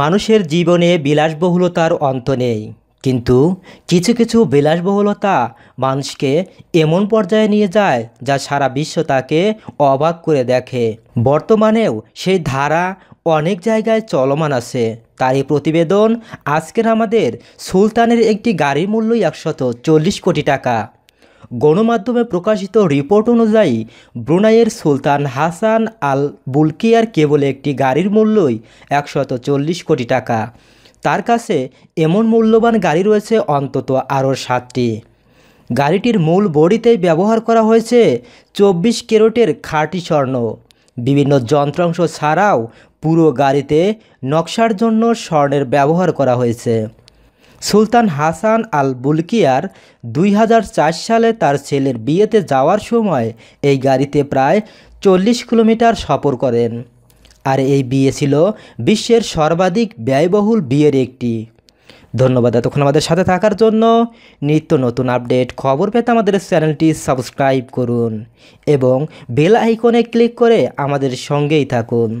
মানুষের জীবনে বিলাসবহুলতার অন্ত নেই কিন্তু কিছু কিছু বিলাসবহুলতা মানুষকে এমন পর্যায়ে নিয়ে যায় যা সারা বিশ্ব তাকে অবাক করে দেখে বর্তমানেও সেই ধারা অনেক জায়গায় চলমান আছে তারই প্রতিবেদন আজকের আমাদের সুলতানের একটি গাড়ির মূল্যই একশত চল্লিশ কোটি টাকা গণমাধ্যমে প্রকাশিত রিপোর্ট অনুযায়ী ব্রুনাইয়ের সুলতান হাসান আল বুলকিয়ার কেবল একটি গাড়ির মূল্যই একশত চল্লিশ কোটি টাকা তার কাছে এমন মূল্যবান গাড়ি রয়েছে অন্তত আরও সাতটি গাড়িটির মূল বড়িতে ব্যবহার করা হয়েছে চব্বিশ ক্যারোটের খাঁটি স্বর্ণ বিভিন্ন যন্ত্রাংশ ছাড়াও পুরো গাড়িতে নকশার জন্য স্বর্ণের ব্যবহার করা হয়েছে সুলতান হাসান আল বুলকিয়ার দুই সালে তার ছেলের বিয়েতে যাওয়ার সময় এই গাড়িতে প্রায় চল্লিশ কিলোমিটার সফর করেন আর এই বিয়ে ছিল বিশ্বের সর্বাধিক ব্যয়বহুল বিয়ের একটি ধন্যবাদ এতক্ষণ আমাদের সাথে থাকার জন্য নিত্য নতুন আপডেট খবর পেতে আমাদের চ্যানেলটি সাবস্ক্রাইব করুন এবং বেল আইকনে ক্লিক করে আমাদের সঙ্গেই থাকুন